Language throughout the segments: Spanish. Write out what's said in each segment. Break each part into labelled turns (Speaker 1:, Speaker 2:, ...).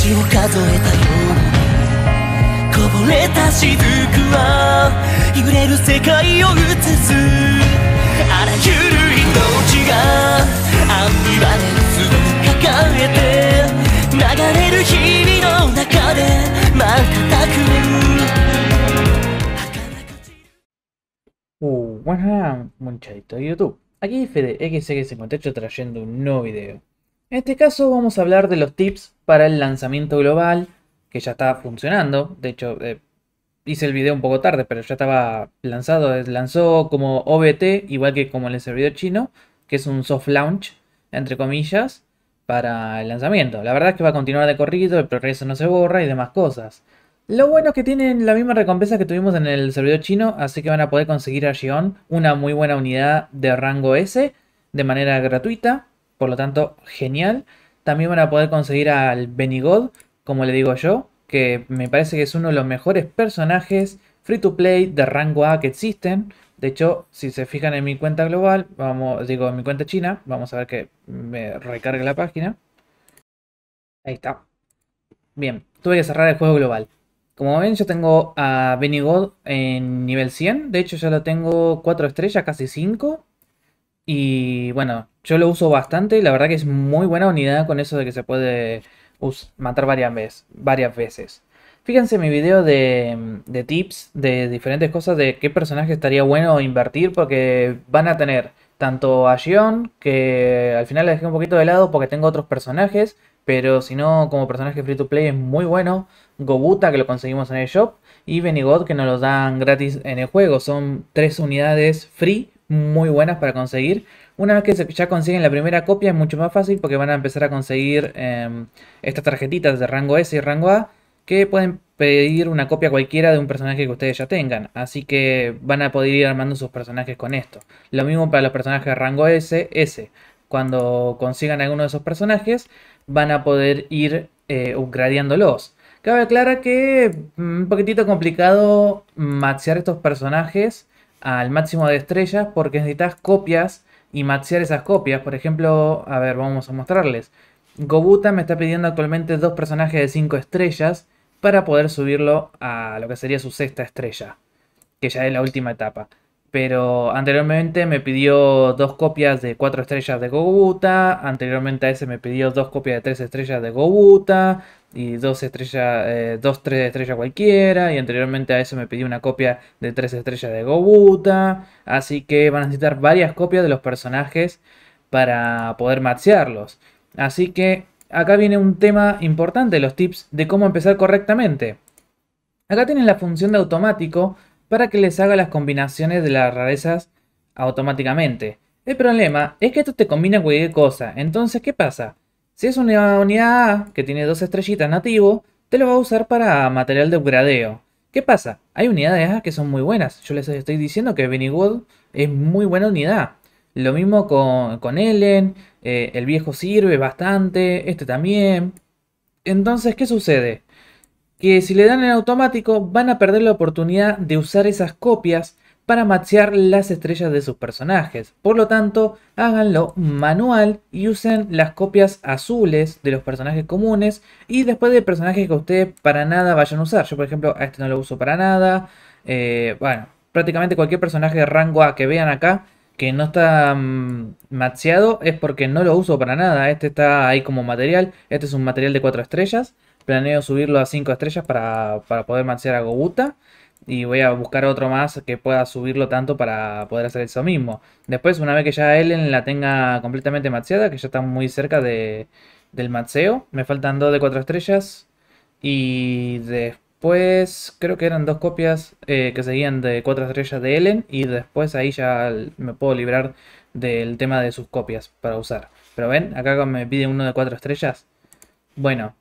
Speaker 1: 星を数えたようにこぼれた雫は揺れる世界を映すあらゆる命がアンビバレンスを抱えて流れる日々の中で瞬くおお、uh, 100 muchachito YouTube. Aquí FedeXX58 trayendo un n o video. En este caso vamos a hablar de los tips para el lanzamiento global, que ya está funcionando. De hecho, eh, hice el video un poco tarde, pero ya estaba lanzado. Eh, lanzó como OBT, igual que como en el servidor chino, que es un soft launch, entre comillas, para el lanzamiento. La verdad es que va a continuar de corrido, el progreso no se borra y demás cosas. Lo bueno es que tienen la misma recompensa que tuvimos en el servidor chino, así que van a poder conseguir a Gion una muy buena unidad de rango S de manera gratuita. Por lo tanto, genial. También van a poder conseguir al Benigod, como le digo yo, que me parece que es uno de los mejores personajes free to play de rango A que existen. De hecho, si se fijan en mi cuenta global, vamos, digo en mi cuenta china, vamos a ver que me recargue la página. Ahí está. Bien, tuve que cerrar el juego global. Como ven, yo tengo a Benny en nivel 100. De hecho, ya lo tengo 4 estrellas, casi 5. Y bueno, yo lo uso bastante y la verdad que es muy buena unidad con eso de que se puede matar varias, veces, varias veces. Fíjense mi video de, de, tips de diferentes cosas de qué personaje estaría bueno invertir porque van a tener tanto a Gion, que al final la dejé un poquito de lado porque tengo otros personajes, pero si no como personaje free to play es muy bueno, Gobuta que lo conseguimos en el shop y Benigod que nos lo dan gratis en el juego, son tres unidades free muy buenas para conseguir. Una vez que ya consiguen la primera copia es mucho más fácil porque van a empezar a conseguir em, estas tarjetitas de rango S y rango A que pueden pedir una copia cualquiera de un personaje que ustedes ya tengan. Así que van a poder ir armando sus personajes con esto. Lo mismo para los personajes de rango S, S. Cuando consigan alguno de esos personajes van a poder ir eh, upgradeándolos. Cabe aclarar que mm, un poquitito complicado maxear estos personajes al máximo de estrellas porque necesitas copias y maxear esas copias. Por ejemplo, a ver, vamos a mostrarles. Gobuta me está pidiendo actualmente dos personajes de 5 estrellas para poder subirlo a lo que sería su sexta estrella, que ya es la última etapa pero anteriormente me pidió dos copias de cuatro estrellas de Gobuta, anteriormente a ese me pidió dos copias de tres estrellas de Gobuta y dos estrellas, eh, dos tres estrellas cualquiera y anteriormente a ese me pidió una copia de tres estrellas de Gobuta, así que van a necesitar varias copias de los personajes para poder machearlos. Así que acá viene un tema importante, los tips de cómo empezar correctamente. Acá tienen la función de automático para que les haga las combinaciones de las rarezas automáticamente. El problema es que esto te combina cualquier cosa, entonces ¿qué pasa? Si es una unidad A que tiene dos estrellitas nativo, te lo va a usar para material de upgradeo. ¿Qué pasa? Hay unidades A que son muy buenas. Yo les estoy diciendo que Benny Wood es muy buena unidad. Lo mismo con, con Ellen, eh, el viejo sirve bastante, este también. Entonces, ¿qué sucede? que si le dan en automático van a perder la oportunidad de usar esas copias para machear las estrellas de sus personajes. Por lo tanto, háganlo manual y usen las copias azules de los personajes comunes y después de personajes que ustedes para nada vayan a usar. Yo, por ejemplo, a este no lo uso para nada. Eh, bueno, prácticamente cualquier personaje de rango A que vean acá que no está mm, es porque no lo uso para nada. Este está ahí como material. Este es un material de 4 estrellas. Planeo subirlo a 5 estrellas para, poder matsear a Gobuta. Y voy a buscar otro más que pueda subirlo tanto para poder hacer eso mismo. Después, una vez que ya Ellen la tenga completamente matseada, que ya está muy cerca de, del matseo. Me faltan 2 de 4 estrellas. Y después creo que eran dos copias eh, que seguían de 4 estrellas de Ellen. Y después ahí ya me puedo librar del tema de sus copias para usar. Pero ven, acá me pide uno de 4 estrellas. Bueno,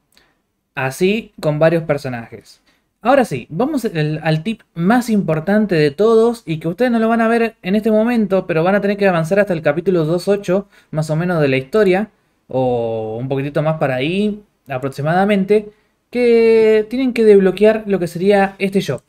Speaker 1: Así con varios personajes. Ahora sí, vamos al, tip más importante de todos y que ustedes no lo van a ver en este momento, pero van a tener que avanzar hasta el capítulo 2.8 más o menos de la historia, o un poquitito más para ahí aproximadamente, que tienen que desbloquear lo que sería este shop.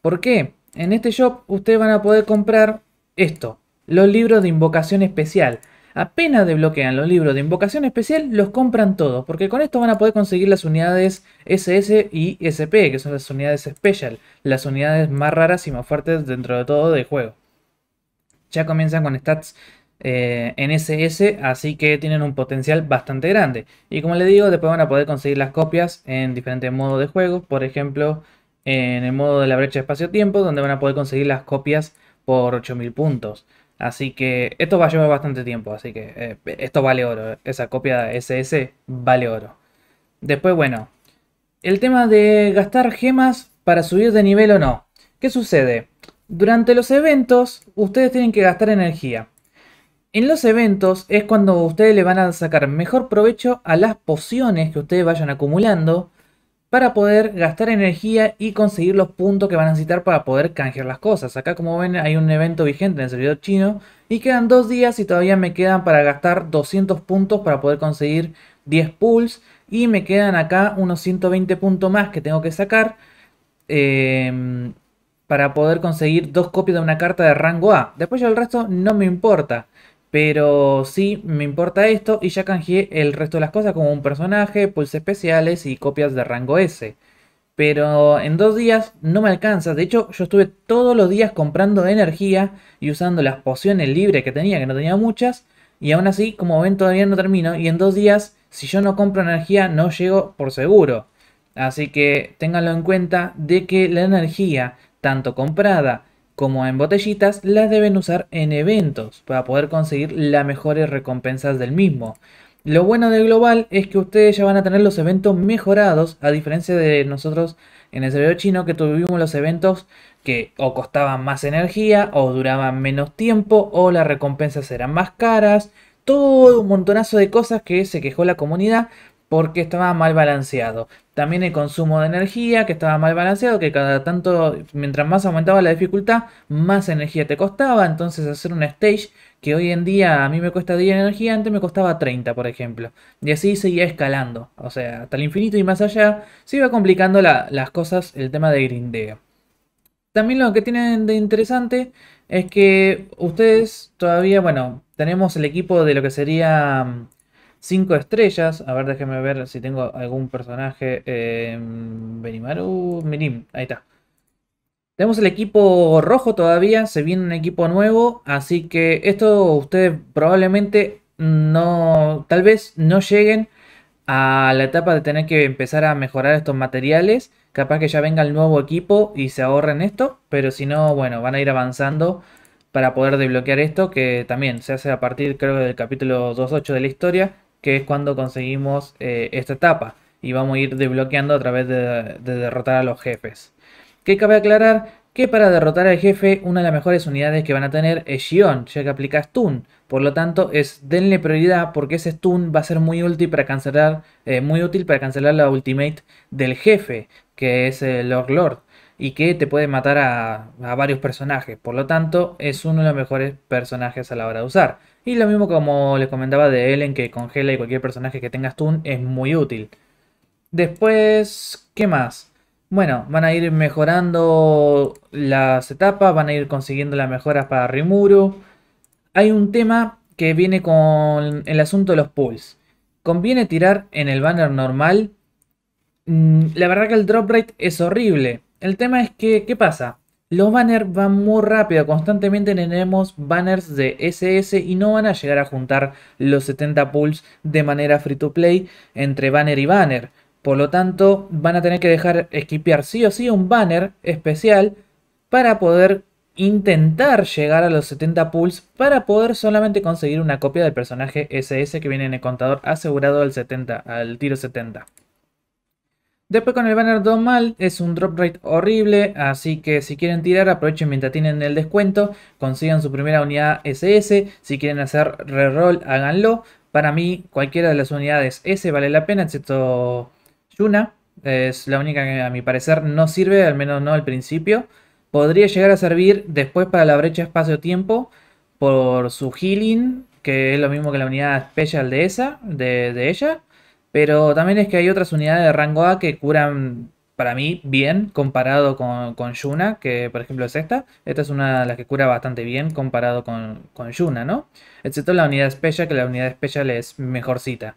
Speaker 1: ¿Por qué? En este shop ustedes van a poder comprar esto, los libros de invocación especial. Apenas desbloquean los libros de invocación especial, los compran todos, porque con esto van a poder conseguir las unidades SS y SP, que son las unidades special, las unidades más raras y más fuertes dentro de todo el juego. Ya comienzan con stats eh, en SS, así que tienen un potencial bastante grande. Y como les digo, después van a poder conseguir las copias en diferentes modos de juego, por ejemplo, en el modo de la brecha espacio-tiempo, donde van a poder conseguir las copias por 8000 puntos. Así que esto va a llevar bastante tiempo, así que eh, esto vale oro, eh. esa copia SS vale oro. Después, bueno, el tema de gastar gemas para subir de nivel o no. ¿Qué sucede? Durante los eventos, ustedes tienen que gastar energía. En los eventos es cuando ustedes le van a sacar mejor provecho a las pociones que ustedes vayan acumulando para poder gastar energía y conseguir los puntos que van a necesitar para poder canjear las cosas. Acá como ven hay un evento vigente en el servidor chino y quedan dos días y todavía me quedan para gastar 200 puntos para poder conseguir 10 pulls y me quedan acá unos 120 puntos más que tengo que sacar em, para poder conseguir dos copias de una carta de rango A. Después el resto no me importa. Pero sí, me importa esto y ya canjeé el resto de las cosas como un personaje, pulses especiales y copias de rango S. Pero en dos días no me alcanza. De hecho, yo estuve todos los días comprando energía y usando las pociones libres que tenía, que no tenía muchas. Y aún así, como ven, todavía no termino. Y en dos días, si yo no compro energía, no llego por seguro. Así que ténganlo en cuenta de que la energía, tanto comprada como en botellitas, las deben usar en eventos para poder conseguir las mejores recompensas del mismo. Lo bueno de Global es que ustedes ya van a tener los eventos mejorados, a diferencia de nosotros en el servidor chino que tuvimos los eventos que o costaban más energía o duraban menos tiempo o las recompensas eran más caras. Todo un montonazo de cosas que se quejó la comunidad porque estaba mal balanceado. También el consumo de energía, que estaba mal balanceado, que cada tanto, mientras más aumentaba la dificultad, más energía te costaba. Entonces hacer un stage que hoy en día a mí me cuesta 10 energía, antes me costaba 30, por ejemplo. Y así seguía escalando. O sea, hasta el infinito y más allá, se iba complicando las cosas el tema de grindeo. También lo que tienen de interesante es que ustedes todavía, bueno, tenemos el equipo de lo que sería mm, 5 estrellas. A ver, déjenme ver si tengo algún personaje. Eh, Benimaru. Minim, ahí está. Tenemos el equipo rojo todavía. Se viene un equipo nuevo. Así que esto ustedes probablemente no. Tal vez no lleguen a la etapa de tener que empezar a mejorar estos materiales. Capaz que ya venga el nuevo equipo y se ahorren esto. Pero si no, bueno, van a ir avanzando para poder desbloquear esto. Que también se hace a partir, creo, del capítulo 2.8 de la historia que es cuando conseguimos eh, esta etapa. Y vamos a ir desbloqueando a través de, derrotar a los jefes. Que cabe aclarar que para derrotar al jefe una de las mejores unidades que van a tener es Shion, ya que aplica stun. Por lo tanto, es denle prioridad porque ese stun va a ser muy útil para cancelar, eh, muy útil para cancelar la ultimate del jefe, que es el eh, Lord Lord, y que te puede matar a varios personajes. Por lo tanto, es uno de los mejores personajes a la hora de usar. Y lo mismo como les comentaba de Ellen, que congela y cualquier personaje que tengas tú es muy útil. Después, ¿qué más? Bueno, van a ir mejorando las etapas, van a ir consiguiendo las mejoras para Rimuru. Hay un tema que viene con el asunto de los pulls. Conviene tirar en el banner normal. Mm, la verdad que el drop rate es horrible. El tema es que, ¿qué pasa? Los banners van muy rápido, constantemente tenemos banners de SS y no van a llegar a juntar los 70 pulls de manera free to play entre banner y banner. Por lo tanto, van a tener que dejar esquipear sí o sí un banner especial para poder intentar llegar a los 70 pulls para poder solamente conseguir una copia del personaje SS que viene en el contador asegurado al, 70, al tiro 70. Después con el banner mal, es un drop rate horrible, así que si quieren tirar aprovechen mientras tienen el descuento, consigan su primera unidad SS, si quieren hacer reroll háganlo. Para mí cualquiera de las unidades S vale la pena, excepto Yuna, es la única que a mi parecer no sirve, al menos no al principio. Podría llegar a servir después para la brecha espacio-tiempo por su healing, que es lo mismo que la unidad special de esa, de, de ella pero también es que hay otras unidades de rango A que curan para mí bien comparado con, Yuna, que por ejemplo es esta. Esta es una de las que cura bastante bien comparado con, con Yuna, ¿no? Excepto la unidad especial, que la unidad especial es mejorcita.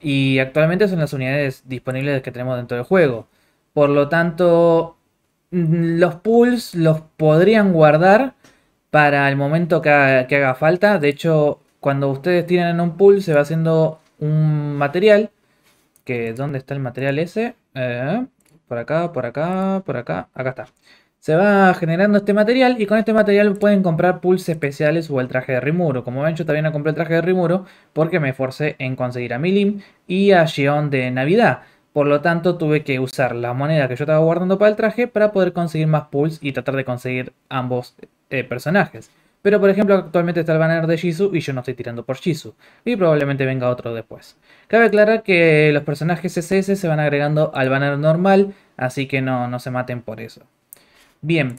Speaker 1: Y actualmente son las unidades disponibles que tenemos dentro del juego. Por lo tanto, mm, los pulls los podrían guardar para el momento que haga, falta. De hecho, cuando ustedes tienen un pull se va haciendo un material que dónde está el material ese. Eh, por acá, por acá, por acá. Acá está. Se va generando este material y con este material pueden comprar pulls especiales o el traje de Rimuro. Como ven yo también compré el traje de Rimuro porque me forcé en conseguir a Milim y a Gion de Navidad. Por lo tanto tuve que usar la moneda que yo estaba guardando para el traje para poder conseguir más pulls y tratar de conseguir ambos eh, personajes. Pero por ejemplo actualmente está el banner de Jisoo y yo no estoy tirando por Jisoo. Y probablemente venga otro después. Cabe aclarar que los personajes CSS se van agregando al banner normal, así que no, no se maten por eso. Bien,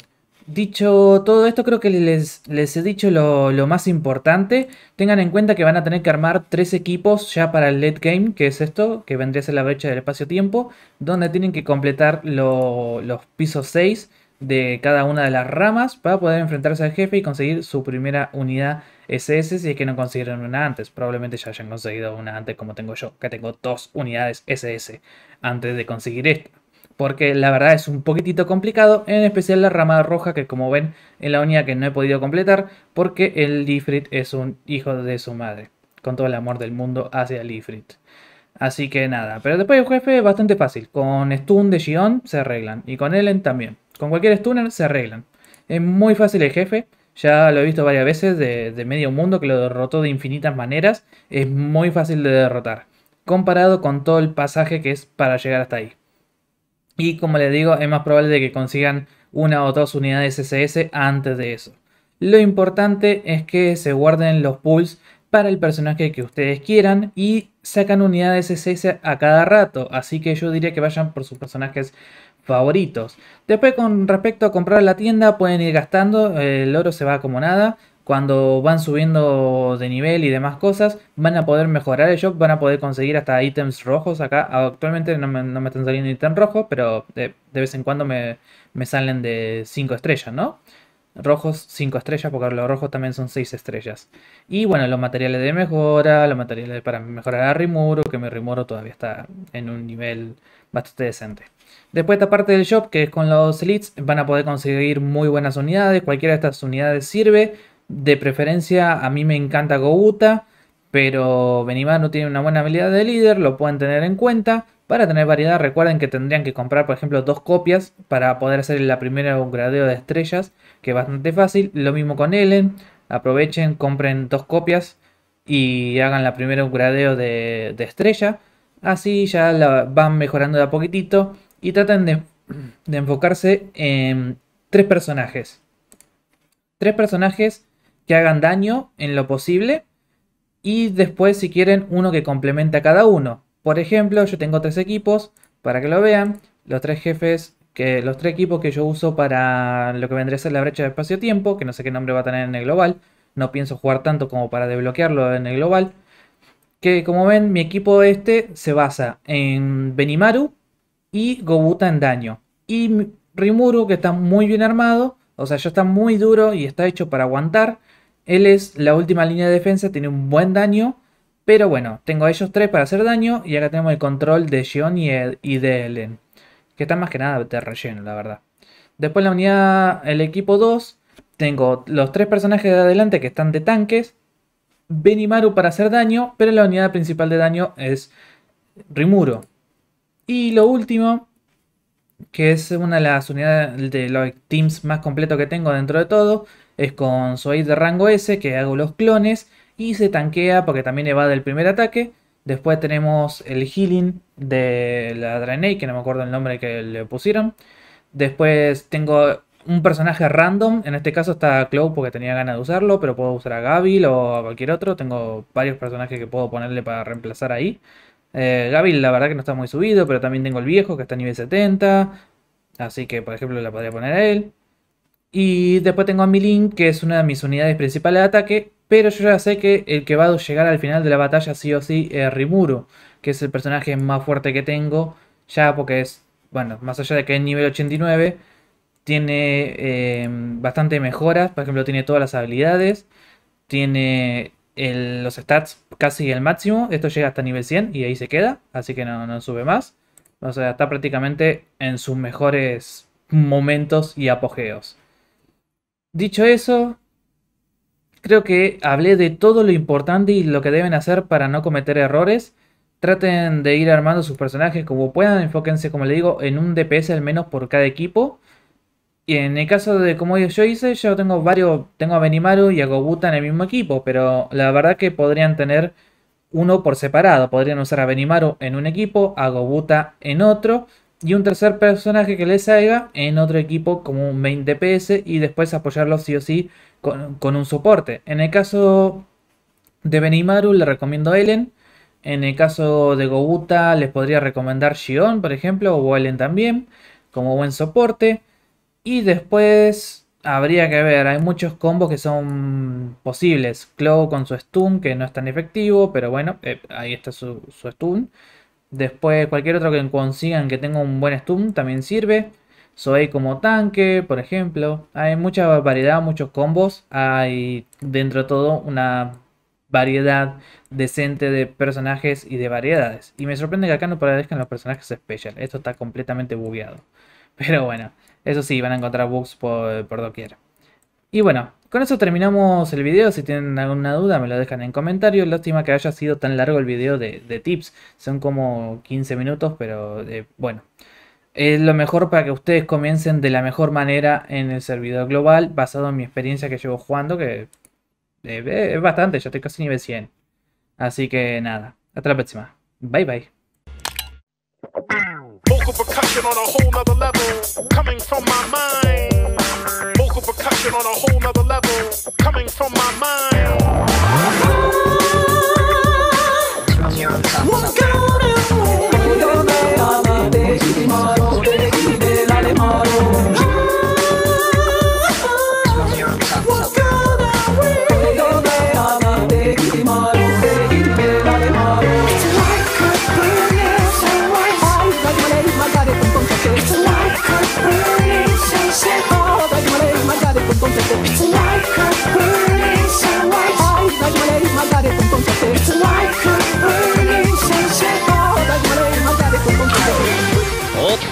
Speaker 1: Dicho todo esto, creo que les, les he dicho lo, más importante. Tengan en cuenta que van a tener que armar tres equipos ya para el late game, que es esto, que vendría a ser la brecha del espacio-tiempo, donde tienen que completar los pisos 6 de cada una de las ramas para poder enfrentarse al jefe y conseguir su primera unidad SS si es que no consiguieron una antes. Probablemente ya hayan conseguido una antes como tengo yo, que tengo dos unidades SS antes de conseguir esta. Porque la verdad es un poquitito complicado, en especial la rama roja que como ven es la unidad que no he podido completar porque el Lifrit es un hijo de su madre. Con todo el amor del mundo hacia el Así que nada, pero después el jefe es bastante fácil. Con Stun de Gion se arreglan y con Ellen también. Con cualquier stunner se arreglan. Es muy fácil el jefe. Ya lo he visto varias veces de, medio mundo que lo derrotó de infinitas maneras. Es muy fácil de derrotar. Comparado con todo el pasaje que es para llegar hasta ahí. Y como les digo, es más probable de que consigan una o dos unidades SS antes de eso. Lo importante es que se guarden los pulls. para el personaje que ustedes quieran y sacan unidades SS a cada rato. Así que yo diría que vayan por sus personajes favoritos. Después con respecto a comprar la tienda pueden ir gastando, el oro se va como nada. Cuando van subiendo de nivel y demás cosas, van a poder mejorar el shop, van a poder conseguir hasta ítems rojos acá. Actualmente no me, están saliendo ítems rojos, pero de, vez en cuando me, salen de 5 estrellas, ¿no? rojos 5 estrellas, porque los rojos también son 6 estrellas. Y bueno, los materiales de mejora, los materiales para mejorar a Rimuro, que mi Rimuro todavía está en un nivel bastante decente. Después esta parte del shop, que es con los elites, van a poder conseguir muy buenas unidades. Cualquiera de estas unidades sirve. De preferencia, a mí me encanta Goguta. pero no tiene una buena habilidad de líder, lo pueden tener en cuenta. Para tener variedad, recuerden que tendrían que comprar, por ejemplo, dos copias para poder hacer la primera un gradeo de estrellas, que es bastante fácil. Lo mismo con Ellen, aprovechen, compren dos copias y hagan la primera un gradeo de, estrella. Así ya van mejorando de a poquitito y tratan de, enfocarse en tres personajes. Tres personajes que hagan daño en lo posible y después si quieren uno que complemente a cada uno. Por ejemplo, yo tengo tres equipos para que lo vean, los tres jefes que los tres equipos que yo uso para lo que vendría a ser la brecha de espacio-tiempo, que no sé qué nombre va a tener en el global, no pienso jugar tanto como para desbloquearlo en el global. Que como ven, mi equipo este se basa en Benimaru, y Gobuta en daño. Y Rimuru, que está muy bien armado, o sea, ya está muy duro y está hecho para aguantar. Él es la última línea de defensa, tiene un buen daño. Pero bueno, tengo a ellos tres para hacer daño. Y acá tenemos el control de Shion y, y, de Ellen. Que está más que nada de relleno, la verdad. Después la unidad, el equipo 2. Tengo los tres personajes de adelante que están de tanques. Benimaru para hacer daño. Pero la unidad principal de daño es Rimuru. Y lo último, que es una de las unidades de los teams más completo que tengo dentro de todo, es con Zoid de rango S, que hago los clones, y se tanquea porque también evade el primer ataque. Después tenemos el healing de la Draenei, que no me acuerdo el nombre que le pusieron. Después tengo un personaje random, en este caso está Cloud porque tenía ganas de usarlo, pero puedo usar a gabi o a cualquier otro. Tengo varios personajes que puedo ponerle para reemplazar ahí. Eh, la verdad que no está muy subido, pero también tengo el viejo que está a nivel 70. Así que, por ejemplo, la podría poner a él. Y después tengo a Milin, que es una de mis unidades principales de ataque. Pero yo ya sé que el que va a llegar al final de la batalla sí o sí es Rimuro. que es el personaje más fuerte que tengo. Ya porque es, bueno, más allá de que es nivel 89, tiene eh, bastante mejoras. Por ejemplo, tiene todas las habilidades, tiene los stats casi el máximo. Esto llega hasta nivel 100 y ahí se queda. Así que no, sube más. O sea, está prácticamente en sus mejores momentos y apogeos. Dicho eso, creo que hablé de todo lo importante y lo que deben hacer para no cometer errores. Traten de ir armando sus personajes como puedan, enfóquense como le digo en un DPS al menos por cada equipo. Y en el caso de como yo hice, yo tengo varios, tengo a Benimaru y a Gobuta en el mismo equipo, pero la verdad que podrían tener uno por separado. Podrían usar a Benimaru en un equipo, a Gobuta en otro, y un tercer personaje que les salga en otro equipo como un 20 PS y después apoyarlo sí o sí con, un soporte. En el caso de Benimaru le recomiendo a Ellen. En el caso de Gobuta les podría recomendar Shion, por ejemplo, o Ellen también, como buen soporte. Y después habría que ver, hay muchos combos que son posibles. Claw con su stun, que no es tan efectivo, pero bueno, eh, ahí está su, stun. Después cualquier otro que consigan que tenga un buen stun también sirve. Soy como tanque, por ejemplo. Hay mucha variedad, muchos combos. Hay dentro de todo una variedad decente de personajes y de variedades. Y me sorprende que acá no aparezcan los personajes especiales. Esto está completamente bugueado. Pero bueno, eso sí, van a encontrar bugs por, por doquier. Y bueno, con eso terminamos el video. Si tienen alguna duda me lo dejan en comentarios. Lástima que haya sido tan largo el video de, tips. Son como 15 minutos, pero eh, bueno. Es lo mejor para que ustedes comiencen de la mejor manera en el servidor global. Basado en mi experiencia que llevo jugando. Que eh, es bastante, yo estoy casi nivel 100. Así que nada, hasta la próxima. Bye bye. percussion on a whole nother level, coming from my mind. Vocal percussion on a whole nother level, coming from my mind. What's going on?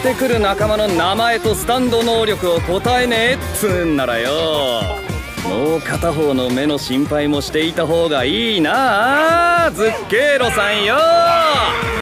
Speaker 1: ってくる仲間の名前とスタンド能力を答えねえっつーんならよもう片方の目の心配もしていた方がいいなあズッケーロさんよ